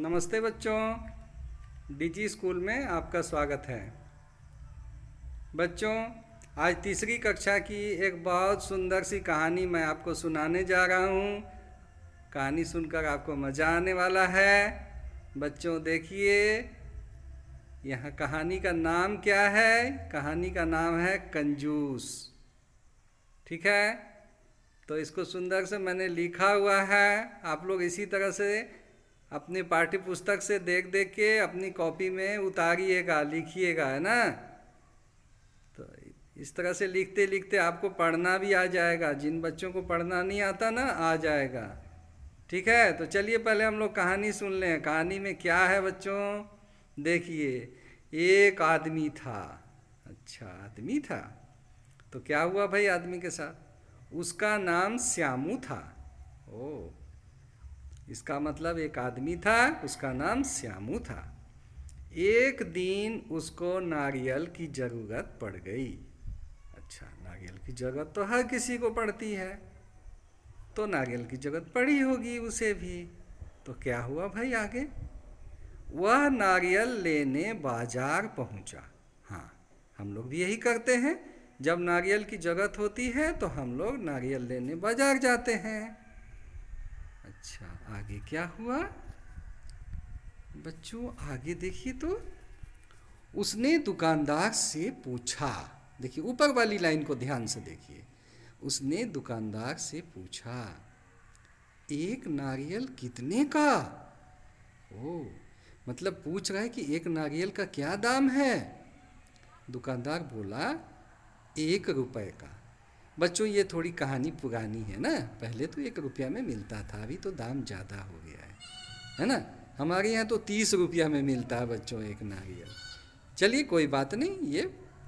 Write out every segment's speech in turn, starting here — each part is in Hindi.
नमस्ते बच्चों डीजी स्कूल में आपका स्वागत है बच्चों आज तीसरी कक्षा की एक बहुत सुंदर सी कहानी मैं आपको सुनाने जा रहा हूँ कहानी सुनकर आपको मज़ा आने वाला है बच्चों देखिए यहाँ कहानी का नाम क्या है कहानी का नाम है कंजूस ठीक है तो इसको सुंदर से मैंने लिखा हुआ है आप लोग इसी तरह से अपनी पाठ्य पुस्तक से देख देख के अपनी कॉपी में उतारिएगा लिखिएगा है ना तो इस तरह से लिखते लिखते आपको पढ़ना भी आ जाएगा जिन बच्चों को पढ़ना नहीं आता ना आ जाएगा ठीक है तो चलिए पहले हम लोग कहानी सुन लें कहानी में क्या है बच्चों देखिए एक आदमी था अच्छा आदमी था तो क्या हुआ भाई आदमी के साथ उसका नाम श्यामू था ओ इसका मतलब एक आदमी था उसका नाम श्यामू था एक दिन उसको नारियल की ज़रूरत पड़ गई अच्छा नारियल की ज़रूरत तो हर किसी को पड़ती है तो नारियल की ज़रूरत पड़ी होगी उसे भी तो क्या हुआ भाई आगे वह नारियल लेने बाजार पहुंचा हाँ हम लोग भी यही करते हैं जब नारियल की ज़रूरत होती है तो हम लोग नारियल लेने बाजार जाते हैं अच्छा आगे क्या हुआ बच्चों आगे देखिए तो उसने दुकानदार से पूछा देखिए ऊपर वाली लाइन को ध्यान से देखिए उसने दुकानदार से पूछा एक नारियल कितने का ओ मतलब पूछ रहा है कि एक नारियल का क्या दाम है दुकानदार बोला एक रुपए का बच्चों ये थोड़ी कहानी पुरानी है ना पहले तो एक रुपया में मिलता था अभी तो दाम ज़्यादा हो गया है है ना हमारे यहाँ तो तीस रुपया में मिलता है बच्चों एक नारियल चलिए कोई बात नहीं ये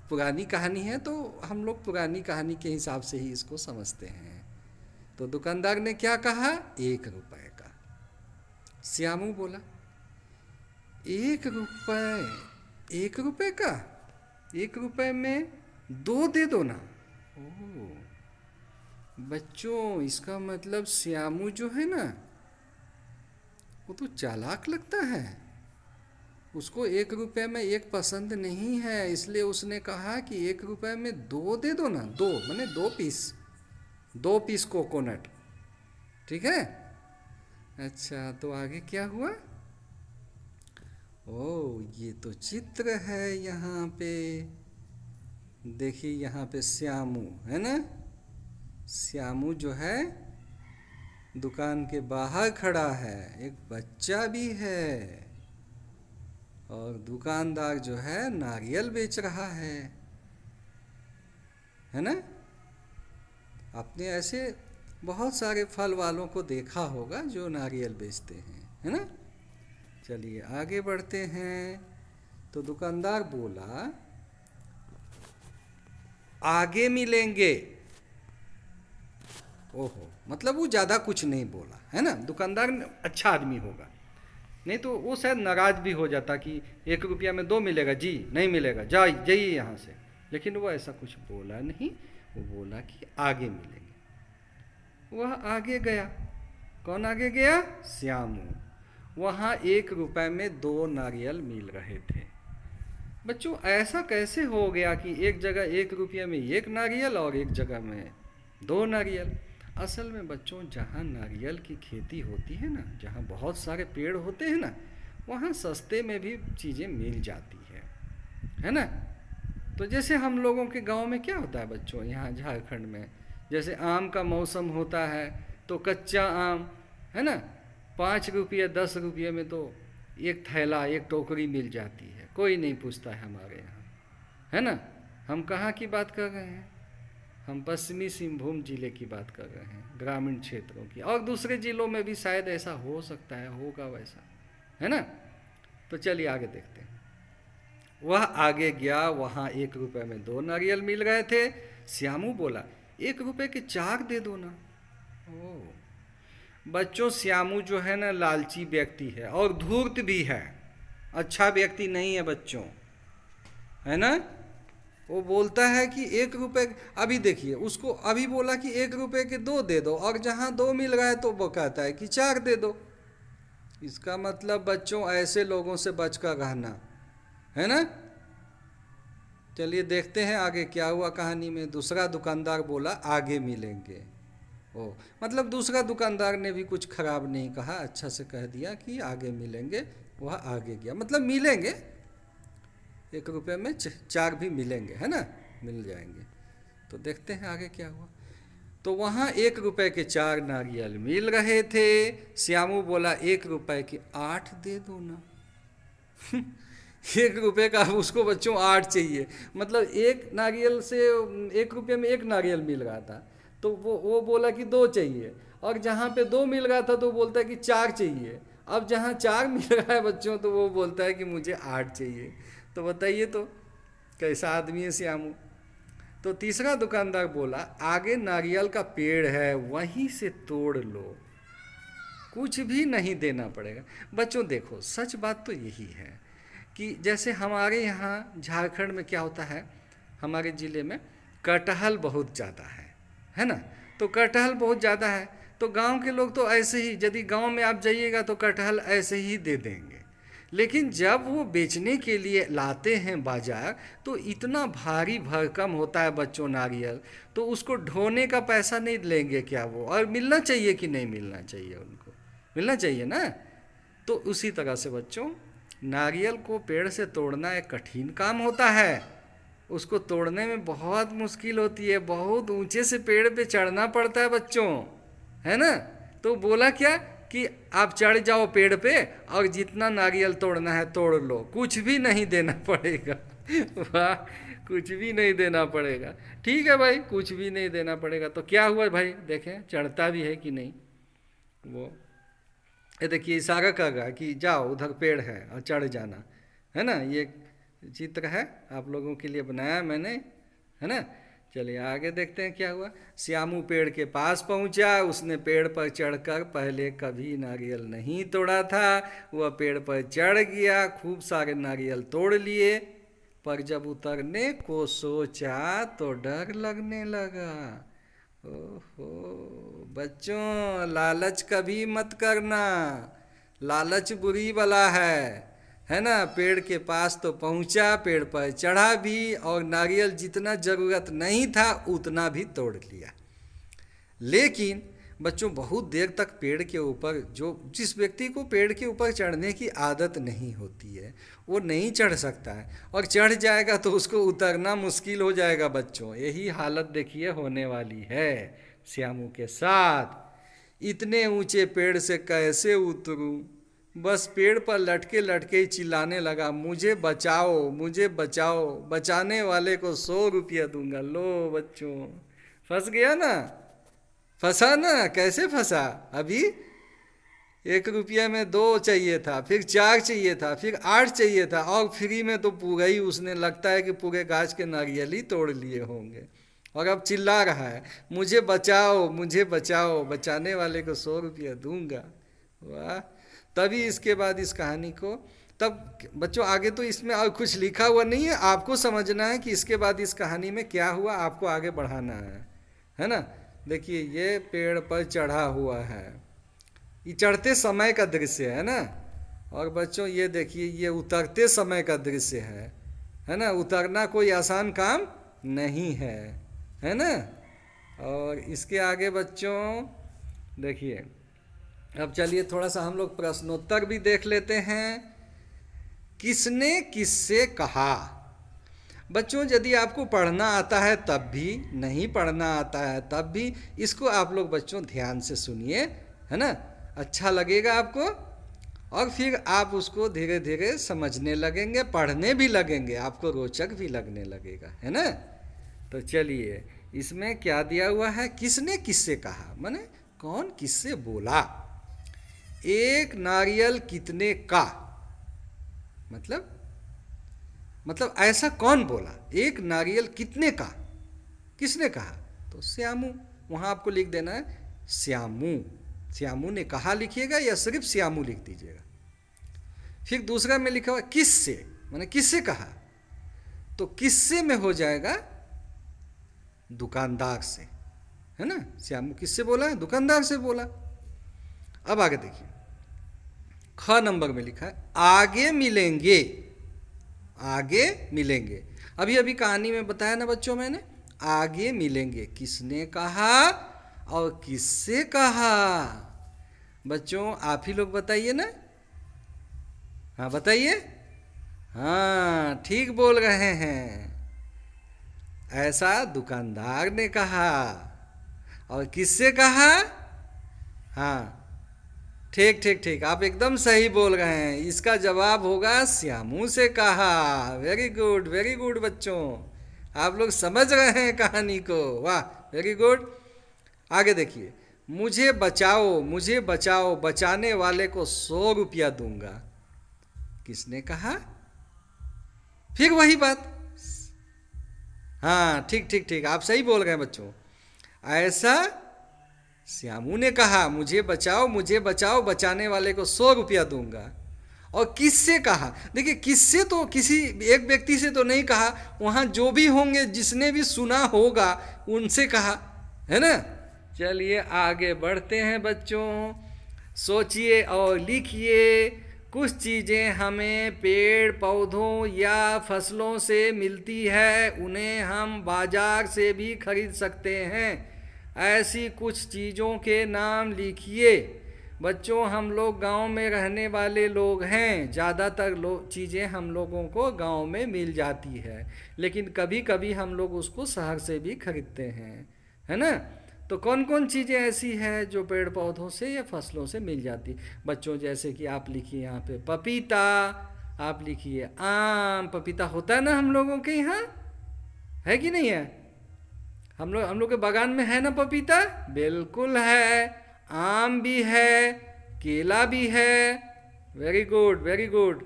पुरानी कहानी है तो हम लोग पुरानी कहानी के हिसाब से ही इसको समझते हैं तो दुकानदार ने क्या कहा एक रुपये का श्यामू बोला एक रुपये एक रुपये का एक रुपये में दो दे दो ना बच्चों इसका मतलब श्यामू जो है ना वो तो चालाक लगता है उसको एक रुपये में एक पसंद नहीं है इसलिए उसने कहा कि एक रुपये में दो दे दो ना दो मैंने दो पीस दो पीस कोकोनट ठीक है अच्छा तो आगे क्या हुआ ओ ये तो चित्र है यहाँ पे देखिए यहाँ पे श्यामू है ना श्यामू जो है दुकान के बाहर खड़ा है एक बच्चा भी है और दुकानदार जो है नारियल बेच रहा है है ना आपने ऐसे बहुत सारे फल वालों को देखा होगा जो नारियल बेचते हैं है ना चलिए आगे बढ़ते हैं तो दुकानदार बोला आगे मिलेंगे ओहो मतलब वो ज़्यादा कुछ नहीं बोला है ना दुकानदार अच्छा आदमी होगा नहीं तो वो शायद नाराज भी हो जाता कि एक रुपया में दो मिलेगा जी नहीं मिलेगा जाइए जाइए यहाँ से लेकिन वो ऐसा कुछ बोला नहीं वो बोला कि आगे मिलेंगे वह आगे गया कौन आगे गया श्यामू वहाँ एक रुपये में दो नारियल मिल रहे थे बच्चों ऐसा कैसे हो गया कि एक जगह एक रुपये में एक नारियल और एक जगह में दो नारियल असल में बच्चों जहाँ नारियल की खेती होती है ना जहाँ बहुत सारे पेड़ होते हैं ना वहाँ सस्ते में भी चीज़ें मिल जाती है है ना तो जैसे हम लोगों के गांव में क्या होता है बच्चों यहाँ झारखंड में जैसे आम का मौसम होता है तो कच्चा आम है ना पाँच रुपये दस रुपये में तो एक थैला एक टोकरी मिल जाती है कोई नहीं पूछता है हमारे यहाँ है ना हम कहाँ की बात कर रहे हैं हम पश्चिमी सिंहभूम जिले की बात कर रहे हैं ग्रामीण क्षेत्रों की और दूसरे जिलों में भी शायद ऐसा हो सकता है होगा वैसा है ना तो चलिए आगे देखते हैं वह आगे गया वहाँ एक रुपये में दो नारियल मिल रहे थे श्यामू बोला एक रुपये के चार दे दो ना ओ बच्चों श्यामू जो है ना लालची व्यक्ति है और धूर्त भी है अच्छा व्यक्ति नहीं है बच्चों है ना वो बोलता है कि एक रुपये अभी देखिए उसको अभी बोला कि एक रुपये के दो दे दो और जहाँ दो मिल रहा है तो वो कहता है कि चार दे दो इसका मतलब बच्चों ऐसे लोगों से बच का रहना है ना चलिए देखते हैं आगे क्या हुआ कहानी में दूसरा दुकानदार बोला आगे मिलेंगे ओ मतलब दूसरा दुकानदार ने भी कुछ ख़राब नहीं कहा अच्छा से कह दिया कि आगे मिलेंगे वह आगे गया मतलब मिलेंगे एक रुपये में चार भी मिलेंगे है ना मिल जाएंगे तो देखते हैं आगे क्या हुआ तो वहाँ एक रुपए के चार नारियल मिल रहे थे श्यामू बोला एक रुपए की आठ दे दो ना एक रुपए का उसको बच्चों आठ चाहिए मतलब एक नारियल से एक रुपये में एक नारियल मिल रहा था तो वो वो बोला कि दो चाहिए और जहाँ पे दो मिल रहा था तो बोलता है कि चार चाहिए अब जहाँ चार मिल रहा है बच्चों तो वो बोलता है कि मुझे आठ चाहिए तो बताइए तो कैसा आदमी है श्यामू तो तीसरा दुकानदार बोला आगे नारियल का पेड़ है वहीं से तोड़ लो कुछ भी नहीं देना पड़ेगा बच्चों देखो सच बात तो यही है कि जैसे हमारे यहाँ झारखंड में क्या होता है हमारे ज़िले में कटहल बहुत ज़्यादा है है ना तो कटहल बहुत ज़्यादा है तो गांव के लोग तो ऐसे ही यदि गांव में आप जाइएगा तो कटहल ऐसे ही दे देंगे लेकिन जब वो बेचने के लिए लाते हैं बाजार तो इतना भारी भरकम होता है बच्चों नारियल तो उसको ढोने का पैसा नहीं लेंगे क्या वो और मिलना चाहिए कि नहीं मिलना चाहिए उनको मिलना चाहिए ना तो उसी तरह से बच्चों नारियल को पेड़ से तोड़ना एक कठिन काम होता है उसको तोड़ने में बहुत मुश्किल होती है बहुत ऊंचे से पेड़ पे चढ़ना पड़ता है बच्चों है ना तो बोला क्या कि आप चढ़ जाओ पेड़ पे और जितना नारियल तोड़ना है तोड़ लो कुछ भी नहीं देना पड़ेगा वाह कुछ भी नहीं देना पड़ेगा ठीक है भाई कुछ भी नहीं देना पड़ेगा तो क्या हुआ भाई देखें चढ़ता भी है कि नहीं वो ये देखिए इशारा कर रहा कि जाओ उधर पेड़ है और चढ़ जाना है ना ये चित्र है आप लोगों के लिए बनाया मैंने है ना चलिए आगे देखते हैं क्या हुआ श्यामू पेड़ के पास पहुंचा उसने पेड़ पर चढ़कर पहले कभी नारियल नहीं तोड़ा था वह पेड़ पर चढ़ गया खूब सारे नारियल तोड़ लिए पर जब उतरने को सोचा तो डर लगने लगा ओहो बच्चों लालच कभी मत करना लालच बुरी वाला है है ना पेड़ के पास तो पहुंचा पेड़ पर चढ़ा भी और नारियल जितना ज़रूरत नहीं था उतना भी तोड़ लिया लेकिन बच्चों बहुत देर तक पेड़ के ऊपर जो जिस व्यक्ति को पेड़ के ऊपर चढ़ने की आदत नहीं होती है वो नहीं चढ़ सकता है और चढ़ जाएगा तो उसको उतरना मुश्किल हो जाएगा बच्चों यही हालत देखिए होने वाली है श्यामू के साथ इतने ऊंचे पेड़ से कैसे उतरूं बस पेड़ पर लटके लटके ही चिल्लाने लगा मुझे बचाओ मुझे बचाओ बचाने वाले को सौ रुपया दूंगा लो बच्चों फंस गया ना फंसा ना कैसे फंसा अभी एक रुपया में दो चाहिए था फिर चार चाहिए था फिर आठ चाहिए था और फ्री में तो पूरे ही उसने लगता है कि पूरे गाछ के नारियल ही तोड़ लिए होंगे और अब चिल्ला रहा है मुझे बचाओ मुझे बचाओ बचाने वाले को सौ रुपया दूंगा वाह तभी इसके बाद इस कहानी को तब बच्चों आगे तो इसमें और कुछ लिखा हुआ नहीं है आपको समझना है कि इसके बाद इस कहानी में क्या हुआ आपको आगे बढ़ाना है है ना देखिए ये पेड़ पर चढ़ा हुआ है ये चढ़ते समय का दृश्य है ना और बच्चों ये देखिए ये उतरते समय का दृश्य है है ना उतरना कोई आसान काम नहीं है है ना और इसके आगे बच्चों देखिए अब चलिए थोड़ा सा हम लोग प्रश्नोत्तर भी देख लेते हैं किसने किससे कहा बच्चों यदि आपको पढ़ना आता है तब भी नहीं पढ़ना आता है तब भी इसको आप लोग बच्चों ध्यान से सुनिए है ना अच्छा लगेगा आपको और फिर आप उसको धीरे धीरे समझने लगेंगे पढ़ने भी लगेंगे आपको रोचक भी लगने लगेगा है ना तो चलिए इसमें क्या दिया हुआ है किसने किससे कहा मैंने कौन किससे बोला एक नारियल कितने का मतलब मतलब ऐसा कौन बोला एक नारियल कितने का किसने कहा तो श्यामू वहां आपको लिख देना है श्यामू श्यामू ने कहा लिखिएगा या सिर्फ श्यामू लिख दीजिएगा फिर दूसरा में लिखा हुआ किससे मैंने किससे कहा तो किससे में हो जाएगा दुकानदार से है ना श्यामू किससे बोला दुकानदार से बोला अब आगे देखिए ख नंबर में लिखा है आगे मिलेंगे आगे मिलेंगे अभी अभी कहानी में बताया ना बच्चों मैंने आगे मिलेंगे किसने कहा और किससे कहा बच्चों आप ही लोग बताइए ना हाँ बताइए हाँ ठीक बोल रहे हैं ऐसा दुकानदार ने कहा और किससे कहा हाँ ठीक ठीक ठीक आप एकदम सही बोल रहे हैं इसका जवाब होगा श्यामू से कहा वेरी गुड वेरी गुड बच्चों आप लोग समझ रहे हैं कहानी को वाह वेरी गुड आगे देखिए मुझे बचाओ मुझे बचाओ बचाने वाले को सौ रुपया दूंगा किसने कहा फिर वही बात हाँ ठीक ठीक ठीक आप सही बोल रहे हैं बच्चों ऐसा श्यामू ने कहा मुझे बचाओ मुझे बचाओ बचाने वाले को सौ रुपया दूंगा और किससे कहा देखिए किससे तो किसी एक व्यक्ति से तो नहीं कहा वहाँ जो भी होंगे जिसने भी सुना होगा उनसे कहा है ना चलिए आगे बढ़ते हैं बच्चों सोचिए और लिखिए कुछ चीज़ें हमें पेड़ पौधों या फसलों से मिलती है उन्हें हम बाजार से भी खरीद सकते हैं ऐसी कुछ चीज़ों के नाम लिखिए बच्चों हम लोग गांव में रहने वाले लोग हैं ज़्यादातर लोग चीज़ें हम लोगों को गांव में मिल जाती है लेकिन कभी कभी हम लोग उसको शहर से भी खरीदते हैं है ना तो कौन कौन चीज़ें ऐसी हैं जो पेड़ पौधों से या फसलों से मिल जाती बच्चों जैसे कि आप लिखिए यहाँ पे पपीता आप लिखिए आम पपीता होता है ना हम लोगों के यहाँ है कि नहीं है हम लोग हम लोग के बागान में है ना पपीता बिल्कुल है आम भी है केला भी है वेरी गुड वेरी गुड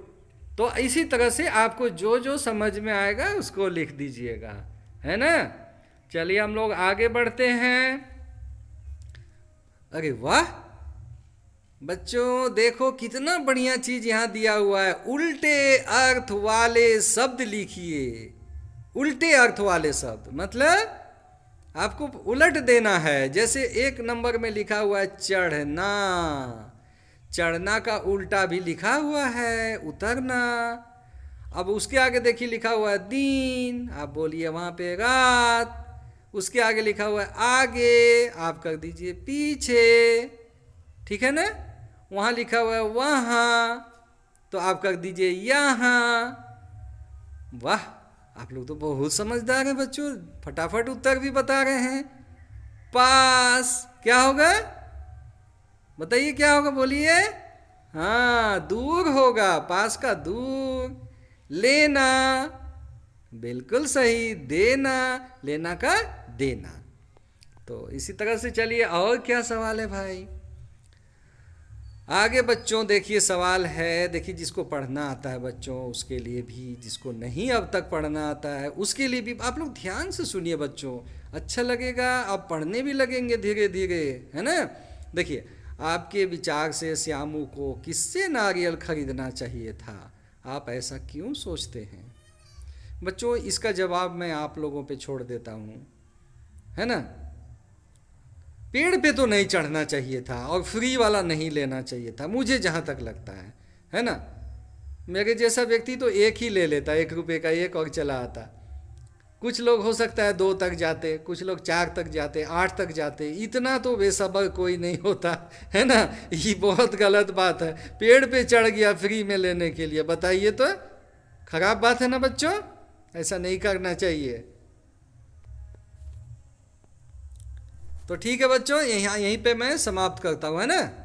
तो इसी तरह से आपको जो जो समझ में आएगा उसको लिख दीजिएगा है ना चलिए हम लोग आगे बढ़ते हैं अरे वाह बच्चों देखो कितना बढ़िया चीज यहाँ दिया हुआ है उल्टे अर्थ वाले शब्द लिखिए उल्टे अर्थ वाले शब्द मतलब आपको उलट देना है जैसे एक नंबर में लिखा हुआ है चढ़ना चढ़ना का उल्टा भी लिखा हुआ है उतरना अब उसके आगे देखिए लिखा हुआ है दिन आप बोलिए वहाँ पे रात उसके आगे लिखा हुआ है आगे आप कर दीजिए पीछे ठीक है ना वहाँ लिखा हुआ है वहाँ तो आप कर दीजिए यहाँ वाह आप लोग तो बहुत समझदार हैं बच्चों फटाफट उत्तर भी बता रहे हैं पास क्या होगा बताइए क्या होगा बोलिए हाँ दूर होगा पास का दूर लेना बिल्कुल सही देना लेना का देना तो इसी तरह से चलिए और क्या सवाल है भाई आगे बच्चों देखिए सवाल है देखिए जिसको पढ़ना आता है बच्चों उसके लिए भी जिसको नहीं अब तक पढ़ना आता है उसके लिए भी आप लोग ध्यान से सुनिए बच्चों अच्छा लगेगा आप पढ़ने भी लगेंगे धीरे धीरे है ना देखिए आपके विचार से श्यामू को किससे नारियल खरीदना चाहिए था आप ऐसा क्यों सोचते हैं बच्चों इसका जवाब मैं आप लोगों पे छोड़ देता हूँ है ना पेड़ पे तो नहीं चढ़ना चाहिए था और फ्री वाला नहीं लेना चाहिए था मुझे जहाँ तक लगता है है ना मेरे जैसा व्यक्ति तो एक ही ले लेता एक रुपये का एक और चला आता कुछ लोग हो सकता है दो तक जाते कुछ लोग चार तक जाते आठ तक जाते इतना तो बेसबर कोई नहीं होता है ना ये बहुत गलत बात है पेड़ पे चढ़ गया फ्री में लेने के लिए बताइए तो खराब बात है ना बच्चों ऐसा नहीं करना चाहिए तो ठीक है बच्चों यहाँ यहीं पे मैं समाप्त करता हूँ है ना